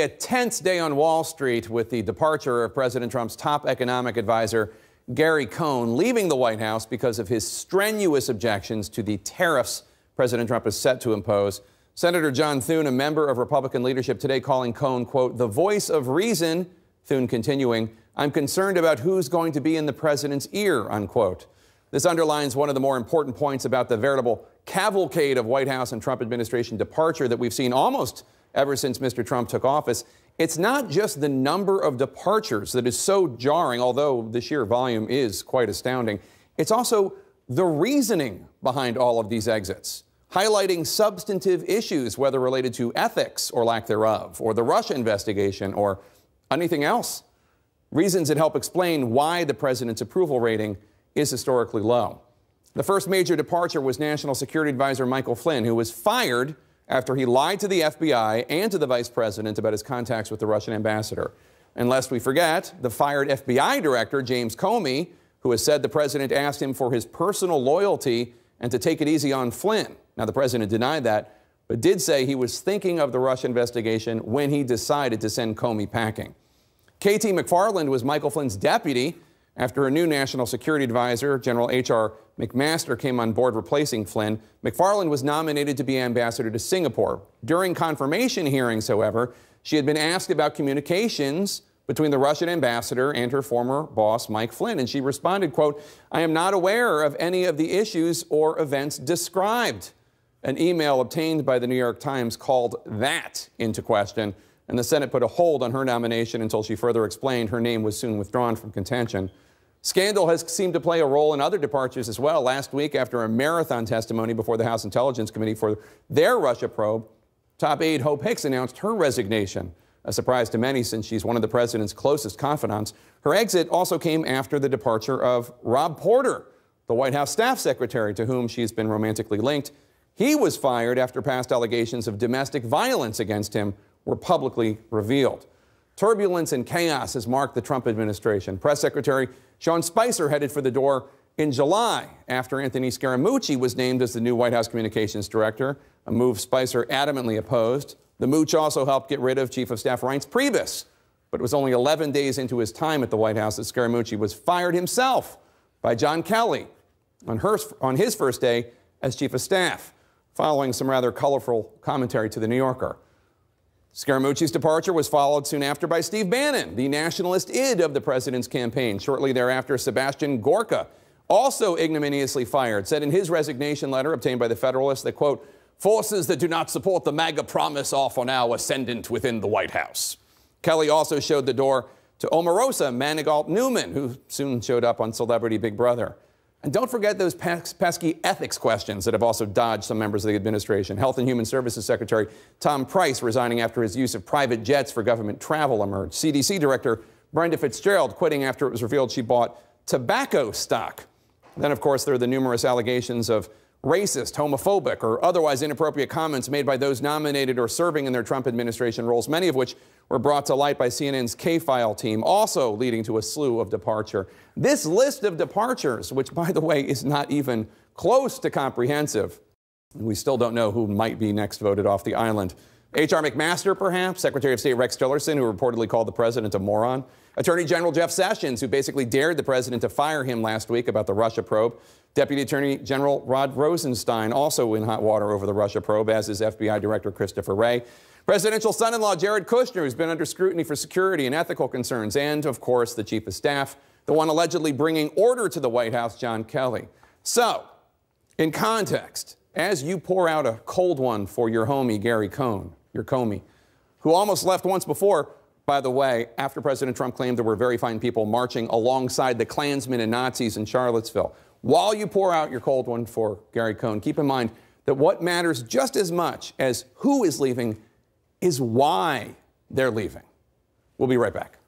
A tense day on Wall Street with the departure of President Trump's top economic advisor, Gary Cohn, leaving the White House because of his strenuous objections to the tariffs President Trump is set to impose. Senator John Thune, a member of Republican leadership today, calling Cohn, quote, the voice of reason. Thune continuing, I'm concerned about who's going to be in the president's ear, unquote. This underlines one of the more important points about the veritable cavalcade of White House and Trump administration departure that we've seen almost ever since Mr. Trump took office. It's not just the number of departures that is so jarring, although the sheer volume is quite astounding. It's also the reasoning behind all of these exits, highlighting substantive issues, whether related to ethics or lack thereof, or the Russia investigation, or anything else. Reasons that help explain why the president's approval rating is historically low. The first major departure was National Security Advisor Michael Flynn, who was fired after he lied to the FBI and to the vice president about his contacts with the Russian ambassador. Unless we forget, the fired FBI director, James Comey, who has said the president asked him for his personal loyalty and to take it easy on Flynn. Now, the president denied that, but did say he was thinking of the Russia investigation when he decided to send Comey packing. KT McFarland was Michael Flynn's deputy after a new national security advisor, General H.R. McMaster, came on board replacing Flynn, McFarland was nominated to be ambassador to Singapore. During confirmation hearings, however, she had been asked about communications between the Russian ambassador and her former boss, Mike Flynn, and she responded, quote, I am not aware of any of the issues or events described. An email obtained by the New York Times called that into question and the Senate put a hold on her nomination until she further explained her name was soon withdrawn from contention. Scandal has seemed to play a role in other departures as well. Last week, after a marathon testimony before the House Intelligence Committee for their Russia probe, top aide Hope Hicks announced her resignation, a surprise to many since she's one of the president's closest confidants. Her exit also came after the departure of Rob Porter, the White House staff secretary to whom she's been romantically linked. He was fired after past allegations of domestic violence against him were publicly revealed. Turbulence and chaos has marked the Trump administration. Press Secretary Sean Spicer headed for the door in July after Anthony Scaramucci was named as the new White House communications director, a move Spicer adamantly opposed. The mooch also helped get rid of Chief of Staff Reince Priebus, but it was only 11 days into his time at the White House that Scaramucci was fired himself by John Kelly on, her, on his first day as Chief of Staff, following some rather colorful commentary to The New Yorker. Scaramucci's departure was followed soon after by Steve Bannon, the nationalist id of the president's campaign. Shortly thereafter, Sebastian Gorka, also ignominiously fired, said in his resignation letter obtained by the Federalist that, quote, forces that do not support the MAGA promise are for now ascendant within the White House. Kelly also showed the door to Omarosa Manigault Newman, who soon showed up on Celebrity Big Brother. And don't forget those pes pesky ethics questions that have also dodged some members of the administration. Health and Human Services Secretary Tom Price resigning after his use of private jets for government travel emerged. CDC Director Brenda Fitzgerald quitting after it was revealed she bought tobacco stock. Then, of course, there are the numerous allegations of racist, homophobic, or otherwise inappropriate comments made by those nominated or serving in their Trump administration roles, many of which were brought to light by CNN's K File team, also leading to a slew of departure. This list of departures, which, by the way, is not even close to comprehensive, we still don't know who might be next voted off the island. H.R. McMaster, perhaps, Secretary of State Rex Tillerson, who reportedly called the president a moron, Attorney General Jeff Sessions, who basically dared the president to fire him last week about the Russia probe, Deputy Attorney General Rod Rosenstein also in hot water over the Russia probe, as is FBI Director Christopher Wray. Presidential son in law Jared Kushner has been under scrutiny for security and ethical concerns, and, of course, the Chief of Staff, the one allegedly bringing order to the White House, John Kelly. So, in context, as you pour out a cold one for your homie, Gary Cohn, your Comey, who almost left once before, by the way, after President Trump claimed there were very fine people marching alongside the Klansmen and Nazis in Charlottesville while you pour out your cold one for Gary Cohn, keep in mind that what matters just as much as who is leaving is why they're leaving. We'll be right back.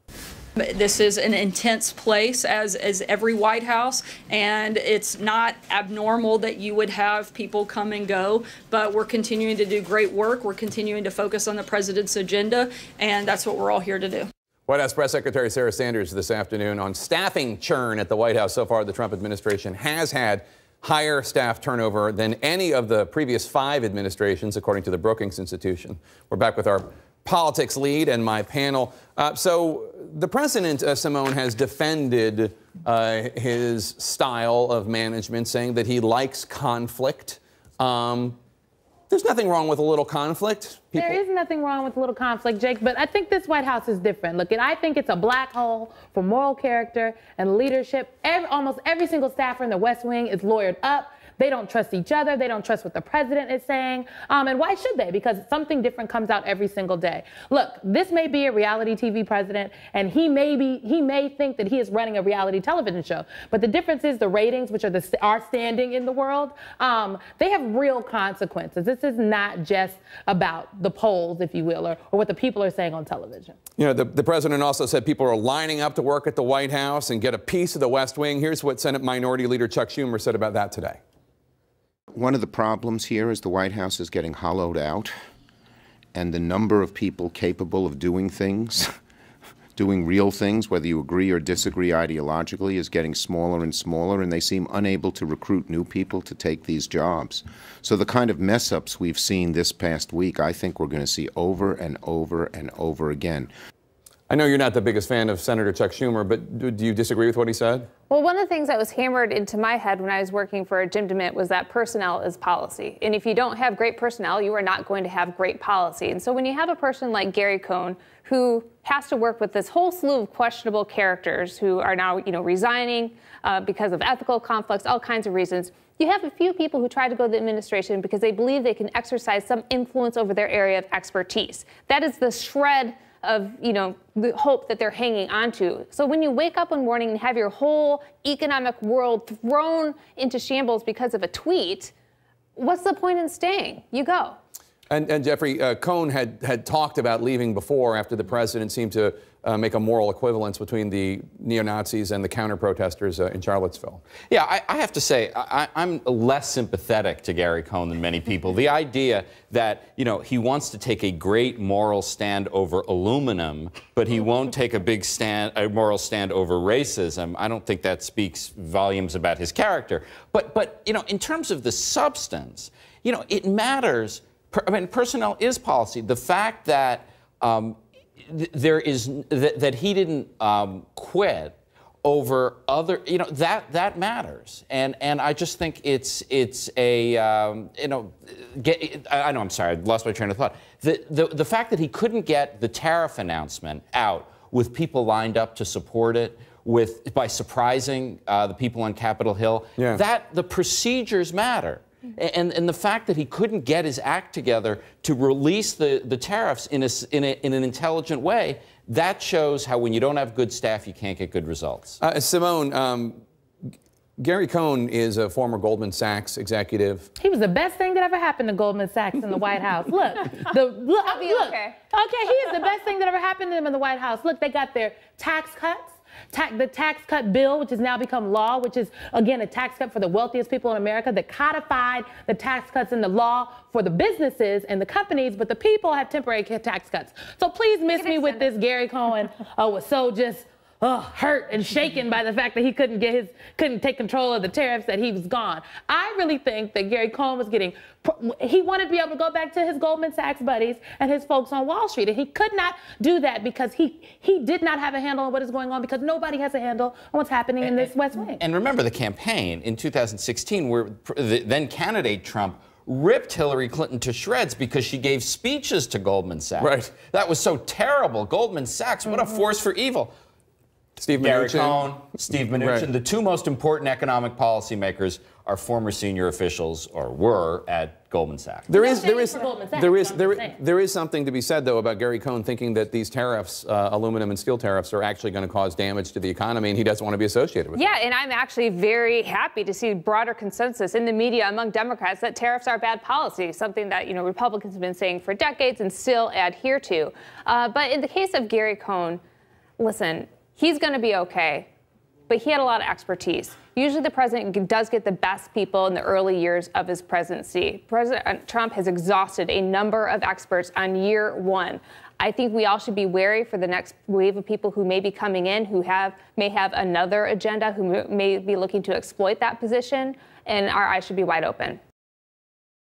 This is an intense place, as as every White House, and it's not abnormal that you would have people come and go. But we're continuing to do great work. We're continuing to focus on the president's agenda, and that's what we're all here to do. White House Press Secretary Sarah Sanders this afternoon on staffing churn at the White House. So far, the Trump administration has had higher staff turnover than any of the previous five administrations, according to the Brookings Institution. We're back with our politics lead and my panel. Uh, so the president, uh, Simone, has defended uh, his style of management, saying that he likes conflict. Um, there's nothing wrong with a little conflict. People... There is nothing wrong with a little conflict, Jake, but I think this White House is different. Look, and I think it's a black hole for moral character and leadership. Every, almost every single staffer in the West Wing is lawyered up they don't trust each other. They don't trust what the president is saying. Um, and why should they? Because something different comes out every single day. Look, this may be a reality TV president, and he may be he may think that he is running a reality television show. But the difference is the ratings, which are the are standing in the world. Um, they have real consequences. This is not just about the polls, if you will, or, or what the people are saying on television. You know, the, the president also said people are lining up to work at the White House and get a piece of the West Wing. Here's what Senate Minority Leader Chuck Schumer said about that today. One of the problems here is the White House is getting hollowed out, and the number of people capable of doing things, doing real things, whether you agree or disagree ideologically, is getting smaller and smaller, and they seem unable to recruit new people to take these jobs. So the kind of mess ups we've seen this past week, I think we're going to see over and over and over again. I know you're not the biggest fan of Senator Chuck Schumer, but do you disagree with what he said? Well, one of the things that was hammered into my head when I was working for Jim DeMint was that personnel is policy. And if you don't have great personnel, you are not going to have great policy. And so when you have a person like Gary Cohn, who has to work with this whole slew of questionable characters who are now, you know, resigning uh, because of ethical conflicts, all kinds of reasons, you have a few people who try to go to the administration because they believe they can exercise some influence over their area of expertise. That is the shred of you know the hope that they're hanging onto. So when you wake up one morning and have your whole economic world thrown into shambles because of a tweet, what's the point in staying? You go. And, and Jeffrey, uh, Cohn had, had talked about leaving before after the president seemed to uh, make a moral equivalence between the neo Nazis and the counter protesters uh, in Charlottesville. Yeah, I, I have to say, I, am less sympathetic to Gary Cohn than many people. the idea that, you know, he wants to take a great moral stand over aluminum, but he won't take a big stand, a moral stand over racism, I don't think that speaks volumes about his character. But, but you know, in terms of the substance, you know, it matters I mean, personnel is policy. The fact that um, there is that, that he didn't um, quit over other, you know, that that matters. And and I just think it's it's a um, you know, get, I know I'm sorry, I lost my train of thought. The, the the fact that he couldn't get the tariff announcement out with people lined up to support it. With by surprising uh, the people on Capitol Hill, yeah. that the procedures matter. And, and the fact that he couldn't get his act together to release the, the tariffs in, a, in, a, in an intelligent way, that shows how when you don't have good staff, you can't get good results. Uh, Simone, um, Gary Cohn is a former Goldman Sachs executive. He was the best thing that ever happened to Goldman Sachs in the White House. Look, the look, I'll be look, okay. Okay, he is the best thing that ever happened to them in the White House. Look, they got their tax cuts the tax cut bill, which has now become law, which is again a tax cut for the wealthiest people in America, that codified the tax cuts in the law for the businesses and the companies, but the people have temporary tax cuts. So please miss me with this Gary Cohen. Oh, was so just oh, hurt and shaken by the fact that he couldn't get his couldn't take control of the tariffs that he was gone. I really think that Gary Cohn was getting he wanted to be able to go back to his Goldman Sachs buddies and his folks on Wall Street, and he could not do that because he he did not have a handle on what is going on because nobody has a handle on what's happening and, in this West Wing. And remember the campaign in 2016, where the then candidate Trump ripped Hillary Clinton to shreds because she gave speeches to Goldman Sachs. Right. That was so terrible. Goldman Sachs, what mm -hmm. a mm-hmm. force for evil. Steve Gary Mnuchin. Cohn, Steve Mnuchin. Right. The two most important economic policymakers are former senior officials or were at Goldman Sachs. There is there is, theres theres there is there is there, there is something to be said though about Gary Cohn thinking that these tariffs, uh, aluminum and steel tariffs, are actually going to cause damage to the economy, and he doesn't want to be associated with. Yeah, and I'm actually very happy to see broader consensus in the media among Democrats that tariffs are bad policy, something that you know Republicans have been saying for decades and still adhere to. Uh, but in the case of Gary Cohn, listen he's going to be okay. But he had a lot of expertise. Usually, the president does get the best people in the early years of his presidency. President uh, Trump has exhausted a number of experts on year one. I think we all should be wary for the next wave of people who may be coming in, who have may have another agenda, who may be looking to exploit that position, and our eyes should be wide open.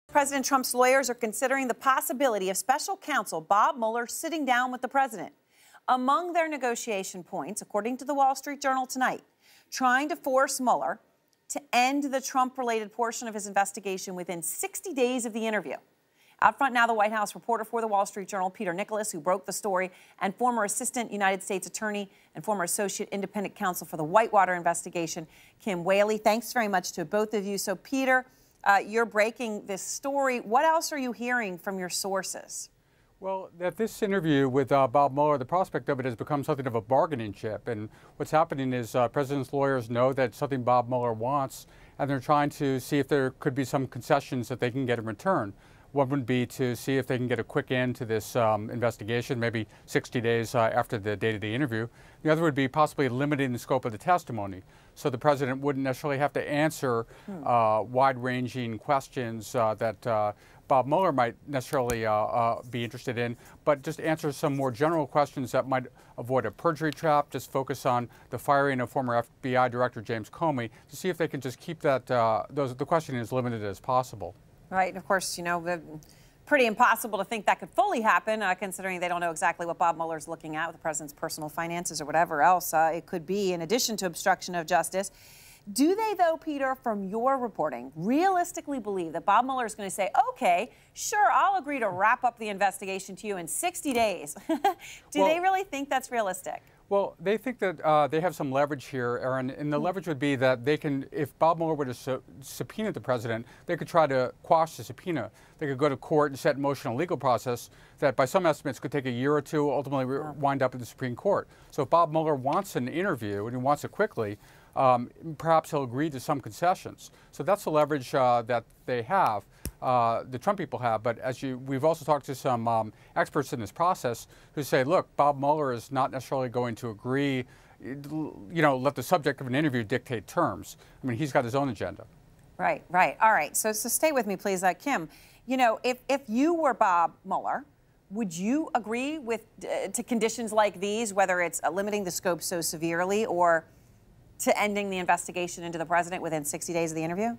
President Trump's lawyers are considering the possibility of special counsel Bob Mueller sitting down with the president. Among their negotiation points, according to the Wall Street Journal tonight, trying to force Mueller to end the Trump related portion of his investigation within 60 days of the interview. Out front now, the White House reporter for the Wall Street Journal, Peter Nicholas, who broke the story, and former assistant United States attorney and former associate independent counsel for the Whitewater investigation, Kim Whaley. Thanks very much to both of you. So, Peter, uh, you're breaking this story. What else are you hearing from your sources? Well, at this interview with uh, Bob Mueller, the prospect of it has become something of a bargaining chip. And what's happening is uh, President's lawyers know that something Bob Mueller wants, and they're trying to see if there could be some concessions that they can get in return. One would be to see if they can get a quick end to this um, investigation, maybe 60 days uh, after the date of the interview. The other would be possibly limiting the scope of the testimony so the president wouldn't necessarily have to answer hmm. uh, wide ranging questions uh, that. Uh, Bob Mueller might necessarily uh, uh, be interested in, but just answer some more general questions that might avoid a perjury trap, just focus on the firing of former FBI Director James Comey to see if they can just keep that, uh, those, the question as limited as possible. Right, and of course, you know, the pretty impossible to think that could fully happen, uh, considering they don't know exactly what Bob Mueller's looking at with the president's personal finances or whatever else uh, it could be, in addition to obstruction of justice. Do they, though, Peter, from your reporting, realistically believe that Bob Mueller is going to say, okay, sure, I'll agree to wrap up the investigation to you in 60 days? Do well, they really think that's realistic? Well, they think that uh, they have some leverage here, Aaron, and the hmm. leverage would be that they can, if Bob Mueller were to su subpoena the president, they could try to quash the subpoena. They could go to court and set in motion a legal process that, by some estimates, could take a year or two, ultimately wind up in the Supreme Court. So if Bob Mueller wants an interview and he wants it quickly, um, perhaps he'll agree to some concessions. So that's the leverage uh, that they have. Uh, the Trump people have. But as you, we've also talked to some um, experts in this process who say, look, Bob Mueller is not necessarily going to agree, you know, let the subject of an interview dictate terms. I mean, he's got his own agenda. Right, right. All right. So, so stay with me, please, uh, Kim. You know, if, if you were Bob Mueller, would you agree with uh, to conditions like these, whether it's uh, limiting the scope so severely or to ending the investigation into the president within 60 days of the interview?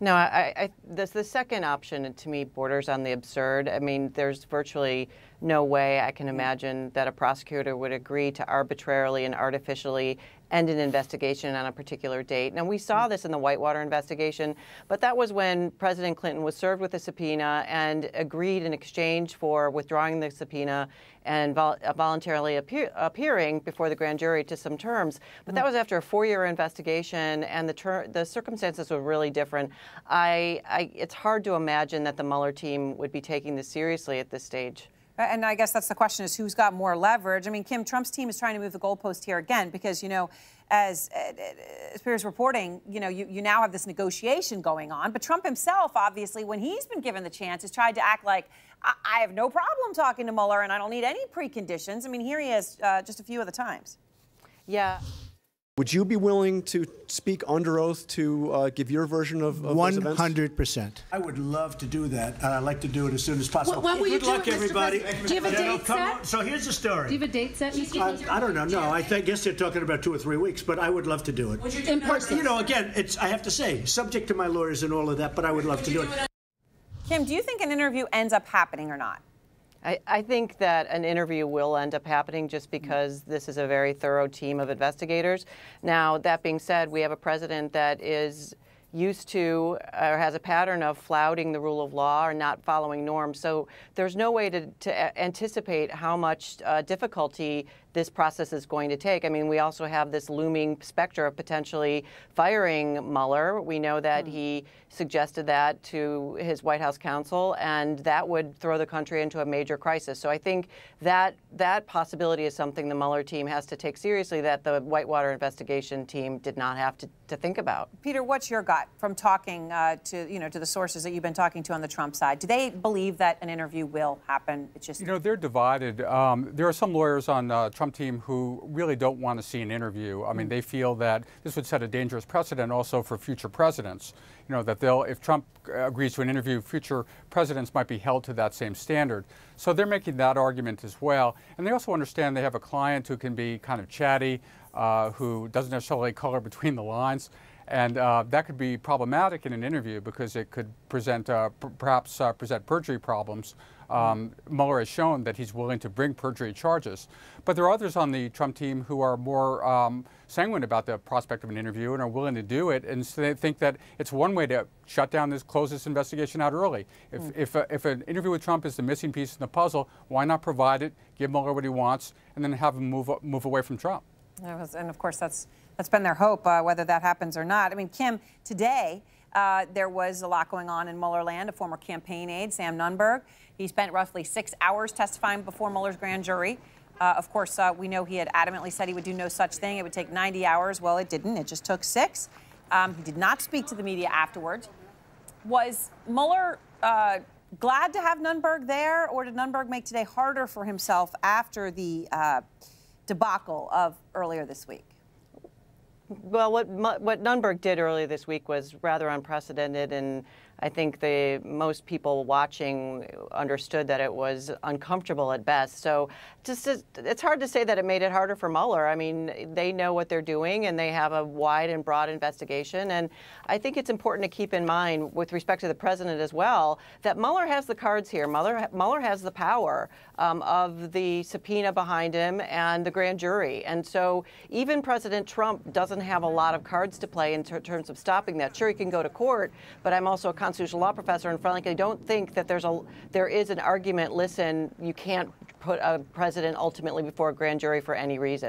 No, I, I, this, the second option to me borders on the absurd. I mean, there's virtually no way I can mm. imagine that a prosecutor would agree to arbitrarily and artificially end an investigation on a particular date. Now, we saw mm. this in the Whitewater investigation, but that was when President Clinton was served with a subpoena and agreed in exchange for withdrawing the subpoena and vol uh, voluntarily appear appearing before the grand jury to some terms. But that mm. was after a four-year investigation, and the, the circumstances were really different. I, I, it's hard to imagine that the Mueller team would be taking this seriously at this stage. And I guess that's the question is who's got more leverage? I mean, Kim, Trump's team is trying to move the goalpost here again because, you know, as, Spears reporting, you know, you, you now have this negotiation going on. But Trump himself, obviously, when he's been given the chance, has tried to act like, I, I have no problem talking to Mueller and I don't need any preconditions. I mean, here he is uh, just a few of the times. Yeah. Would you be willing to speak under oath to uh, give your version of, of 100%. I would love to do that, and I'd like to do it as soon as possible. Well, Good luck, everybody. Do you have a date set? So here's the story. Do you have a date set? Uh, I don't know. No, I guess they're talking about two or three weeks, but I would love to do it. Would you do In person. You know, again, it's I have to say, subject to my lawyers and all of that, but I would love would to do, do it. Kim, do you think an interview ends up happening or not? I, I, think that an interview will end up happening just mm. because this is a very thorough team of investigators. Now, that being said, we have a president that is used to uh, or has a pattern of flouting the rule of law or not following norms. So there's no way to, to uh, anticipate how much uh, difficulty this process is going to take. I mean, we also have this looming specter of potentially firing Mueller. We know that mm. he suggested that to his White House counsel, and that would throw the country into a major crisis. So I think that that possibility is something the Mueller team has to take seriously that the Whitewater investigation team did not have to to think about. Peter, what's your gut from talking uh, to you know to the sources that you've been talking to on the Trump side? Do they believe that an interview will happen? It's just you know they're divided. Um, there are some lawyers on uh, Trump team who really don't want to see an interview. I mean, mm. they feel that this would set a dangerous precedent also for future presidents. You know that they'll if Trump uh, agrees to an interview, future presidents might be held to that same standard. So they're making that argument as well, and they also understand they have a client who can be kind of chatty. Uh, who doesn't necessarily color between the lines. And uh, that could be problematic in an interview because it could present, uh, perhaps uh, present perjury problems. Um, Mueller has shown that he's willing to bring perjury charges. But there are others on the Trump team who are more um, sanguine about the prospect of an interview and are willing to do it. And so they think that it's one way to shut down this, close this investigation out early. If, mm. if, uh, if an interview with Trump is the missing piece in the puzzle, why not provide it, give Mueller what he wants, and then have him move, move away from Trump? Was, and of course, that's that's been their hope, uh, whether that happens or not. I mean, Kim, today uh, there was a lot going on in Mueller land. A former campaign aide, Sam Nunberg, he spent roughly six hours testifying before Mueller's grand jury. Uh, of course, uh, we know he had adamantly said he would do no such thing. It would take 90 hours. Well, it didn't. It just took six. Um, he did not speak to the media afterwards. Was Mueller uh, glad to have Nunberg there, or did Nunberg make today harder for himself after the? Uh, debacle of earlier this week? Well, what, what Nunberg did earlier this week was rather unprecedented and I think the most people watching understood that it was uncomfortable at best. So just uh, it's hard to say that it made it harder for Mueller. I mean, they know what they're doing and they have a wide and broad investigation. And I think it's important to keep in mind with respect to the president as well that Mueller has the cards here. Mueller, Mueller has the power um, of the subpoena behind him and the grand jury. And so even President Trump doesn't have a lot of cards to play in ter terms of stopping that. Sure, he can go to court, but I'm also a constitutional law professor, and frankly, I don't think that there's a there is an argument. Listen, you can't put a president ultimately before a grand jury for any reason.